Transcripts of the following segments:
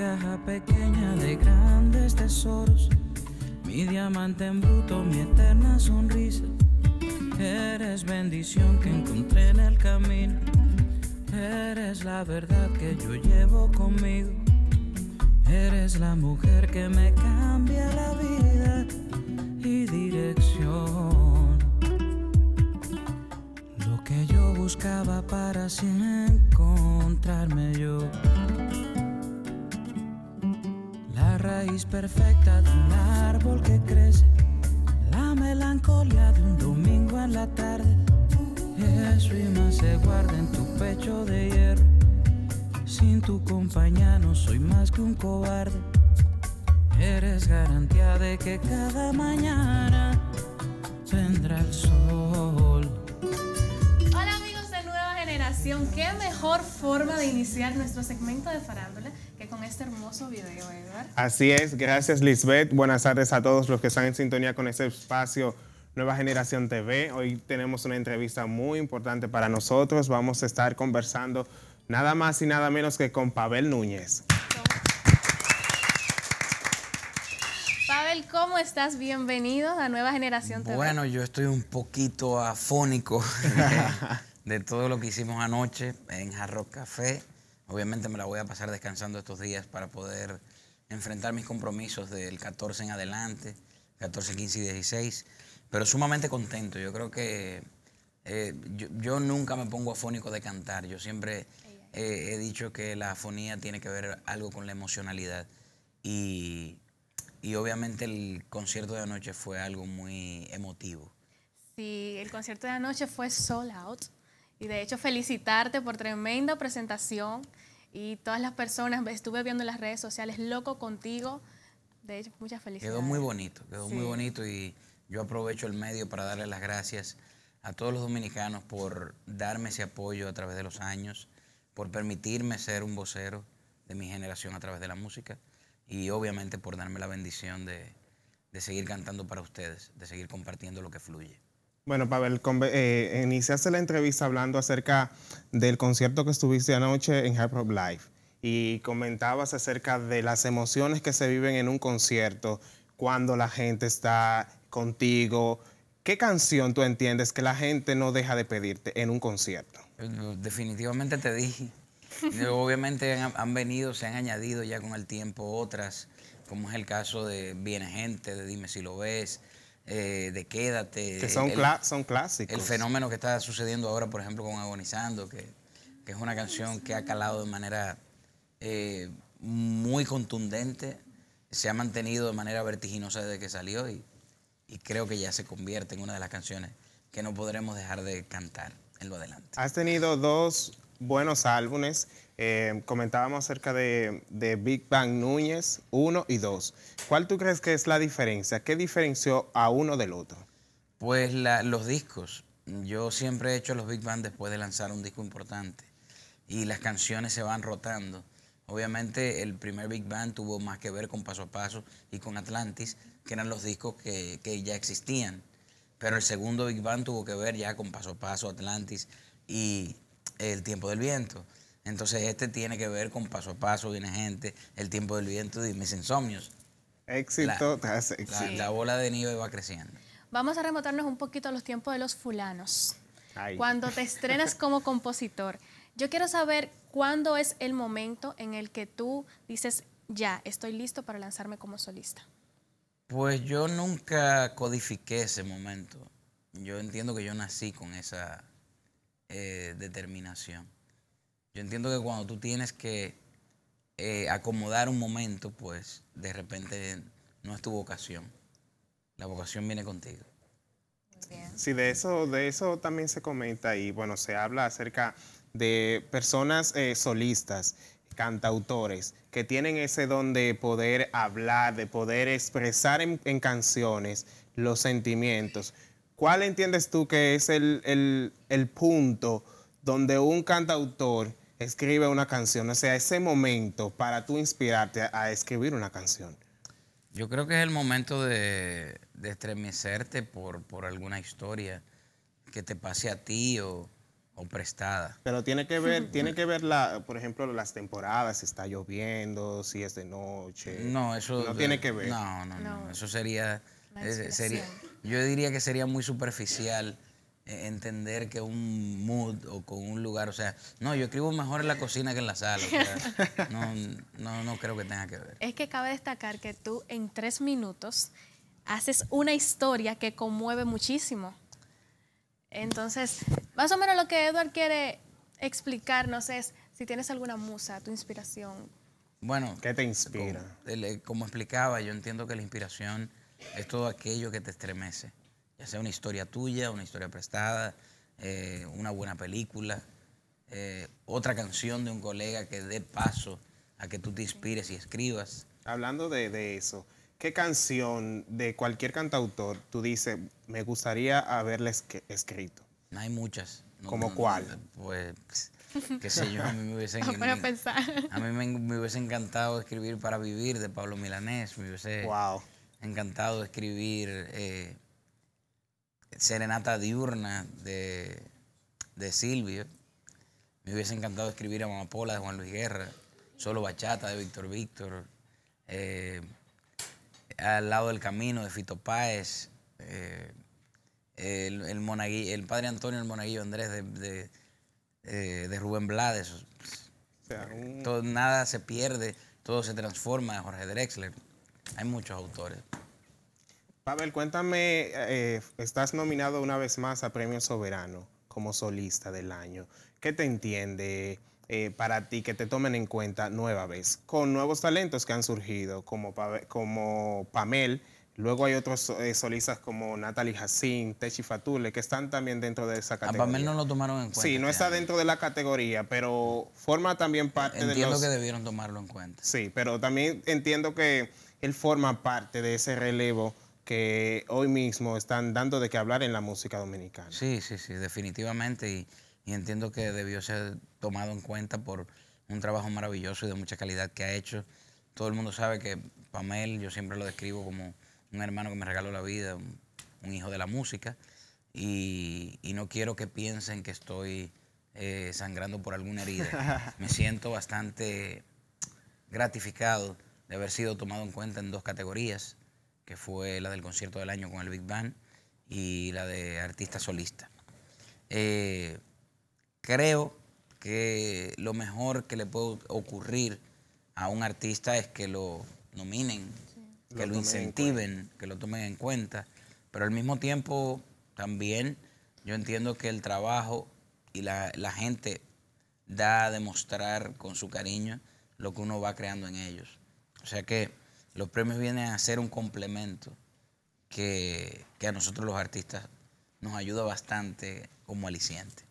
caja pequeña de grandes tesoros, mi diamante en bruto, mi eterna sonrisa. Eres bendición que encontré en el camino, eres la verdad que yo llevo conmigo, eres la mujer que me cambia la vida y dirección. Lo que yo buscaba para sin encontrarme yo. raíz perfecta de un árbol que crece. La melancolía de un domingo en la tarde. y más se guarda en tu pecho de hierro. Sin tu compañía no soy más que un cobarde. Eres garantía de que cada mañana vendrá el sol. Hola amigos de Nueva Generación, qué mejor forma de iniciar nuestro segmento de farándula con este hermoso video, Eduardo. Así es, gracias Lisbeth. Buenas tardes a todos los que están en sintonía con este espacio Nueva Generación TV. Hoy tenemos una entrevista muy importante para nosotros. Vamos a estar conversando nada más y nada menos que con Pavel Núñez. Pavel, ¿cómo estás? Bienvenido a Nueva Generación TV. Bueno, yo estoy un poquito afónico de, de todo lo que hicimos anoche en Jarro Café. Obviamente me la voy a pasar descansando estos días para poder enfrentar mis compromisos del 14 en adelante, 14, 15 y 16, pero sumamente contento. Yo creo que eh, yo, nunca me pongo afónico de cantar. Yo siempre he dicho que la afonía tiene que ver algo con la emocionalidad. Y, obviamente el concierto de anoche fue algo muy emotivo. Sí, el concierto de anoche fue sold out. Y de hecho felicitarte por tremenda presentación y todas las personas, estuve viendo en las redes sociales, loco contigo. De hecho, muchas felicidades. Quedó muy bonito, quedó muy bonito y yo aprovecho el medio para darle las gracias a todos los dominicanos por darme ese apoyo a través de los años, por permitirme ser un vocero de mi generación a través de la música y obviamente por darme la bendición de seguir cantando para ustedes, de seguir compartiendo lo que fluye. Bueno, Pavel, eh, iniciaste la entrevista hablando acerca del concierto que estuviste anoche en Hop Live y comentabas acerca de las emociones que se viven en un concierto, cuando la gente está contigo. ¿Qué canción tú entiendes que la gente no deja de pedirte en un concierto? definitivamente te dije. Eh, obviamente han, han, venido, se han añadido ya con el tiempo otras, como es el caso de Viene Gente, de Dime si lo ves, eh, de Quédate. Que son, son clásicos. El fenómeno que está sucediendo ahora, por ejemplo, con Agonizando, que, es una canción que ha calado de manera eh, muy contundente, se ha mantenido de manera vertiginosa desde que salió y, y creo que ya se convierte en una de las canciones que no podremos dejar de cantar en lo adelante. Has tenido dos buenos álbumes. Eh, comentábamos acerca de, Big Bang Núñez 1 y 2. ¿Cuál tú crees que es la diferencia? ¿Qué diferenció a uno del otro? Pues los discos. Yo siempre he hecho los Big Bang después de lanzar un disco importante. Y las canciones se van rotando. Obviamente el primer Big Bang tuvo más que ver con Paso a Paso y con Atlantis, que eran los discos que, que ya existían. Pero el segundo Big Bang tuvo que ver ya con Paso a Paso, Atlantis y el tiempo del viento. Entonces este tiene que ver con paso a paso, viene gente, el tiempo del viento y mis insomnios. Éxito la, bola de nieve va creciendo. Vamos a remontarnos un poquito a los tiempos de los fulanos. Cuando te estrenas como compositor, yo quiero saber cuándo es el momento en el que tú dices, ya, estoy listo para lanzarme como solista. Pues yo nunca codifiqué ese momento. Yo entiendo que yo nací con esa eh, determinación. Yo entiendo que cuando tú tienes que eh, acomodar un momento, pues de repente no es tu vocación. La vocación viene contigo. Bien. Sí, de eso, de eso también se comenta y bueno, se habla acerca de personas eh, solistas, cantautores, que tienen ese don de poder hablar, de poder expresar en canciones los sentimientos. ¿Cuál entiendes tú que es el, punto donde un cantautor escribe una canción? O sea, ese momento para tú inspirarte a, escribir una canción. Yo creo que es el momento de, de estremecerte por, por, alguna historia que te pase a ti o, prestada. Pero tiene que ver, tiene que ver por ejemplo, las temporadas, si está lloviendo, si es de noche. No, eso. No tiene que ver. no, no, no. Eso sería Sería, yo diría que sería muy superficial eh, entender que un mood o con un lugar, o sea, no, yo escribo mejor en la cocina que en la sala, no, no, creo que tenga que ver. Es que cabe destacar que tú en tres minutos haces una historia que conmueve muchísimo. Entonces, más o menos lo que Edward quiere explicarnos es si tienes alguna musa, tu inspiración. Bueno, ¿qué te inspira? como eh, explicaba, yo entiendo que la inspiración es todo aquello que te estremece, ya sea una historia tuya, una historia prestada, eh, una buena película, eh, otra canción de un colega que dé paso a que tú te inspires y escribas. Hablando de, eso, ¿qué canción de cualquier cantautor tú dices, me gustaría haberle escrito? No hay muchas. ¿Como cuál? pues, qué sé yo, a mí me hubiese, hubiese encantado escribir Para Vivir de Pablo Milanés. wow encantado de escribir eh, Serenata Diurna de, Silvio. Me hubiese encantado escribir a Amapola de Juan Luis Guerra, Solo Bachata de Víctor Víctor, eh, Al lado del camino de Fito Páez, eh, el, el padre Antonio el Monaguillo Andrés de, Rubén Blades. nada se pierde, todo se transforma de Jorge Drexler. Hay muchos autores. Pavel, cuéntame, eh, estás nominado una vez más a Premio Soberano como solista del año. ¿Qué te entiende eh, para ti que te tomen en cuenta nueva vez con nuevos talentos que han surgido como, como Pamel? Luego hay otros eh, solistas como Natalie Hassin, Techi Fatule, que están también dentro de esa categoría. A Pamel no lo tomaron en cuenta. Sí, no está dentro de la categoría, pero forma también parte de los... Entiendo que debieron tomarlo en cuenta. Sí, pero también entiendo que él forma parte de ese relevo que hoy mismo están dando de qué hablar en la música dominicana. Sí, sí, sí, definitivamente. Y, entiendo que debió ser tomado en cuenta por un trabajo maravilloso y de mucha calidad que ha hecho. Todo el mundo sabe que Pamel, yo siempre lo describo como un hermano que me regaló la vida, un, hijo de la música. Y, no quiero que piensen que estoy eh, sangrando por alguna herida. me siento bastante gratificado de haber sido tomado en cuenta en dos categorías, que fue la del concierto del año con el Big Band y la de artista solista. Eh, creo que lo mejor que le puede ocurrir a un artista es que lo nominen, que lo, incentiven, que lo tomen en cuenta, pero al mismo tiempo también yo entiendo que el trabajo y la gente da a demostrar con su cariño lo que uno va creando en ellos. O sea que los premios vienen a ser un complemento que, a nosotros los artistas nos ayuda bastante como aliciente.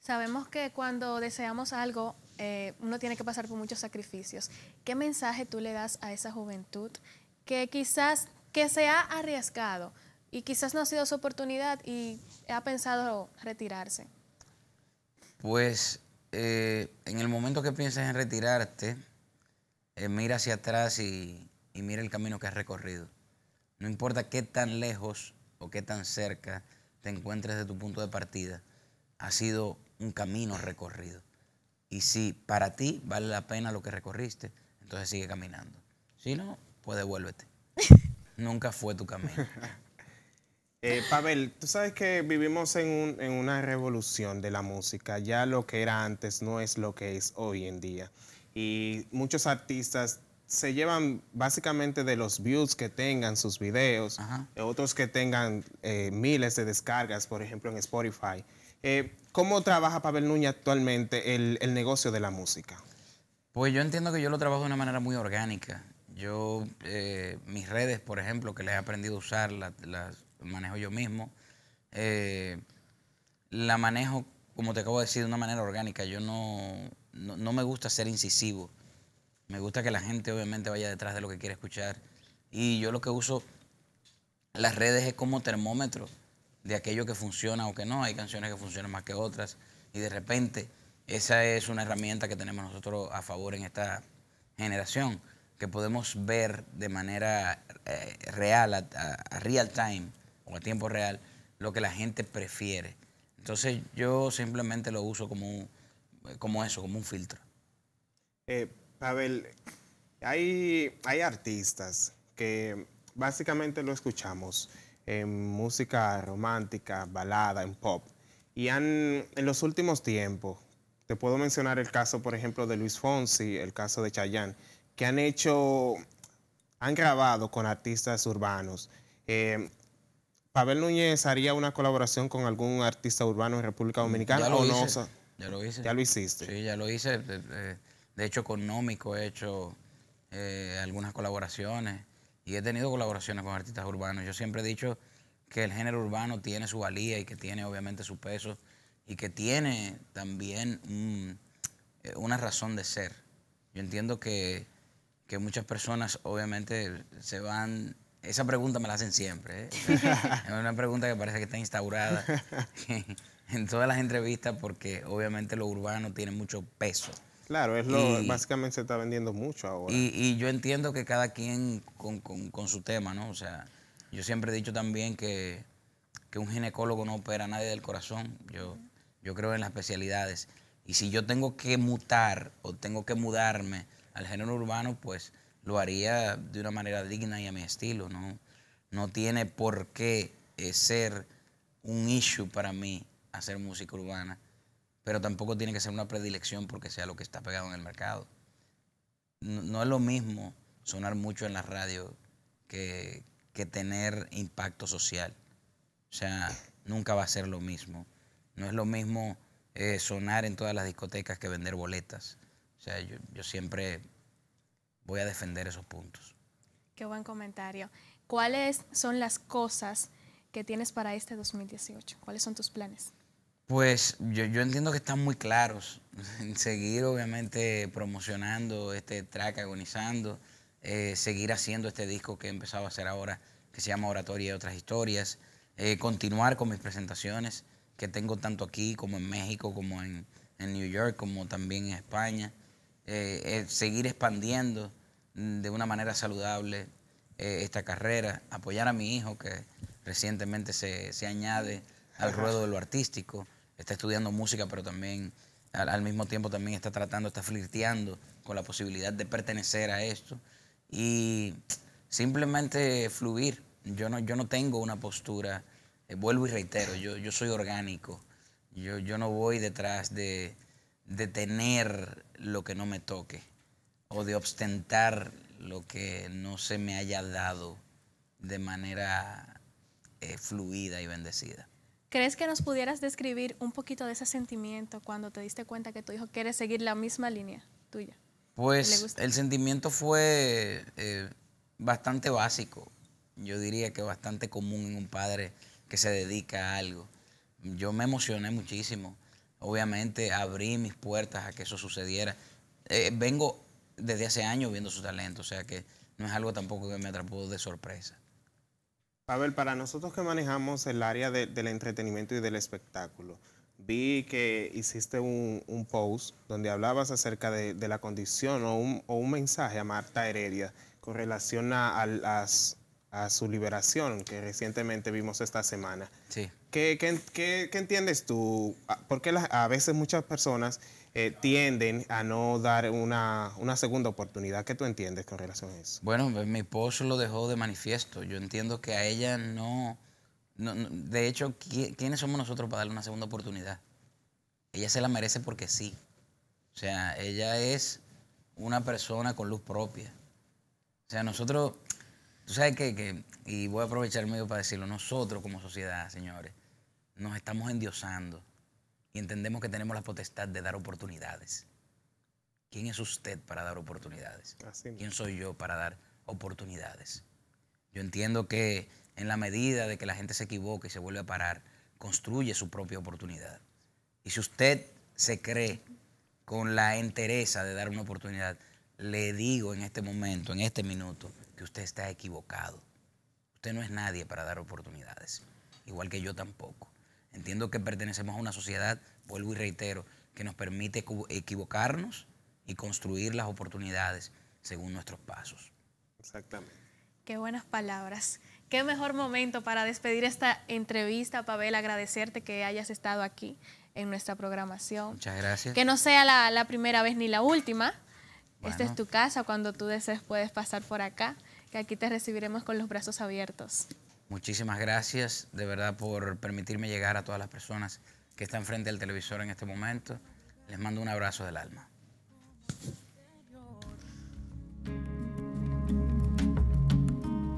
Sabemos que cuando deseamos algo, eh, uno tiene que pasar por muchos sacrificios. ¿Qué mensaje tú le das a esa juventud que quizás que se ha arriesgado y quizás no ha sido su oportunidad y ha pensado retirarse? Pues eh, en el momento que piensas en retirarte, eh, mira hacia atrás y, mira el camino que has recorrido. No importa qué tan lejos o qué tan cerca te encuentres de tu punto de partida, ha sido un camino recorrido. Y si para ti vale la pena lo que recorriste, entonces sigue caminando. Si no, pues devuélvete. Nunca fue tu camino. Eh, Pavel, tú sabes que vivimos en, una revolución de la música. Ya lo que era antes no es lo que es hoy en día y muchos artistas se llevan básicamente de los views que tengan sus videos, otros que tengan eh, miles de descargas, por ejemplo, en Spotify. Eh, ¿Cómo trabaja Pavel Núñez actualmente el, negocio de la música? Pues yo entiendo que yo lo trabajo de una manera muy orgánica. Yo, eh, mis redes, por ejemplo, que les he aprendido a usar, las, las manejo yo mismo. la manejo, como te acabo de decir, de una manera orgánica. Yo no, no, me gusta ser incisivo. Me gusta que la gente obviamente vaya detrás de lo que quiere escuchar. Y yo lo que uso las redes es como termómetro de aquello que funciona o que no. Hay canciones que funcionan más que otras. Y de repente, esa es una herramienta que tenemos nosotros a favor en esta generación, que podemos ver de manera eh, real, a, a real time o a tiempo real, lo que la gente prefiere. Entonces yo simplemente lo uso como un, como eso, como un filtro. Eh, Pavel, hay, hay artistas que básicamente lo escuchamos en música romántica, balada, en pop. Y han, en los últimos tiempos, te puedo mencionar el caso, por ejemplo, de Luis Fonsi, el caso de Chayanne, que han hecho, han grabado con artistas urbanos. Eh, ¿Pavel Núñez haría una colaboración con algún artista urbano en República mm, Dominicana o no? Ya lo hice. Ya lo hiciste. Sí, ya lo hice. De, hecho, económico he hecho eh, algunas colaboraciones y he tenido colaboraciones con artistas urbanos. Yo siempre he dicho que el género urbano tiene su valía y que tiene obviamente su peso y que tiene también eh, una razón de ser. Yo entiendo que, muchas personas obviamente se van... Esa pregunta me la hacen siempre. ¿eh? es una pregunta que parece que está instaurada. en todas las entrevistas porque obviamente lo urbano tiene mucho peso. Claro, es lo, básicamente se está vendiendo mucho ahora. Y, y yo entiendo que cada quien con, su tema, ¿no? O sea, yo siempre he dicho también que, un ginecólogo no opera a nadie del corazón. Yo, yo creo en las especialidades. Y si yo tengo que mutar o tengo que mudarme al género urbano, pues lo haría de una manera digna y a mi estilo, ¿no? No tiene por qué eh, ser un issue para mí hacer música urbana, pero tampoco tiene que ser una predilección porque sea lo que está pegado en el mercado. No, es lo mismo sonar mucho en la radio que, tener impacto social. O sea, nunca va a ser lo mismo. No es lo mismo eh, sonar en todas las discotecas que vender boletas. O sea, yo, yo siempre voy a defender esos puntos. Qué buen comentario. ¿Cuáles son las cosas que tienes para este 2018? ¿Cuáles son tus planes? Pues yo, yo, entiendo que están muy claros en seguir obviamente promocionando este track, agonizando, eh, seguir haciendo este disco que he empezado a hacer ahora, que se llama Oratoria y otras historias, eh, continuar con mis presentaciones que tengo tanto aquí como en México, como en, en New York, como también en España, eh, seguir expandiendo de una manera saludable esta carrera, apoyar a mi hijo que recientemente se añade al ruedo de lo artístico está estudiando música, pero también al, mismo tiempo también está tratando, está flirteando con la posibilidad de pertenecer a esto y simplemente fluir. Yo no, yo no tengo una postura, eh, vuelvo y reitero, yo, yo soy orgánico, yo, no voy detrás de, tener lo que no me toque o de ostentar lo que no se me haya dado de manera eh, fluida y bendecida. ¿Crees que nos pudieras describir un poquito de ese sentimiento cuando te diste cuenta que tu hijo quiere seguir la misma línea tuya? Pues el sentimiento fue eh, bastante básico, yo diría que bastante común en un padre que se dedica a algo. Yo me emocioné muchísimo, obviamente abrí mis puertas a que eso sucediera. Eh, vengo desde hace años viendo su talento, o sea que no es algo tampoco que me atrapó de sorpresa. Pavel, para nosotros que manejamos el área del entretenimiento y del espectáculo, vi que hiciste un, post donde hablabas acerca de, la condición o un, mensaje a Marta Heredia con relación a las a su liberación, que recientemente vimos esta semana. Sí. ¿Qué, entiendes tú? Ah, porque a veces muchas personas eh, tienden a no dar una, segunda oportunidad. ¿Qué tú entiendes con relación a eso? Bueno, mi esposo lo dejó de manifiesto. Yo entiendo que a ella no... no de hecho, ¿quiénes somos nosotros para darle una segunda oportunidad? Ella se la merece porque sí. O sea, ella es una persona con luz propia. O sea, nosotros Tú sabes que, y voy a aprovechar el medio para decirlo, nosotros como sociedad, señores, nos estamos endiosando y entendemos que tenemos la potestad de dar oportunidades. ¿Quién es usted para dar oportunidades? ¿Quién soy yo para dar oportunidades? Yo entiendo que en la medida de que la gente se equivoque y se vuelve a parar, construye su propia oportunidad. Y si usted se cree con la entereza de dar una oportunidad, le digo en este momento, en este minuto, usted está equivocado. Usted no es nadie para dar oportunidades, igual que yo tampoco. Entiendo que pertenecemos a una sociedad, vuelvo y reitero, que nos permite equivocarnos y construir las oportunidades según nuestros pasos. Exactamente. Qué buenas palabras. Qué mejor momento para despedir esta entrevista, Pavel, agradecerte que hayas estado aquí en nuestra programación. Muchas gracias. Que no sea la, primera vez ni la última. Esta es tu casa, cuando tú desees puedes pasar por acá aquí te recibiremos con los brazos abiertos. Muchísimas gracias de verdad por permitirme llegar a todas las personas que están frente al televisor en este momento. Les mando un abrazo del alma.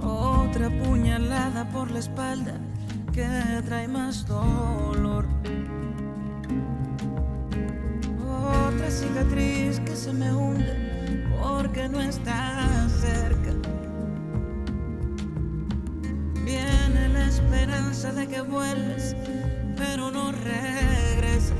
Otra puñalada por la espalda que trae más dolor. Otra cicatriz que se me hunde porque no está cerca tiene la esperanza de que vuelves, pero no regresas.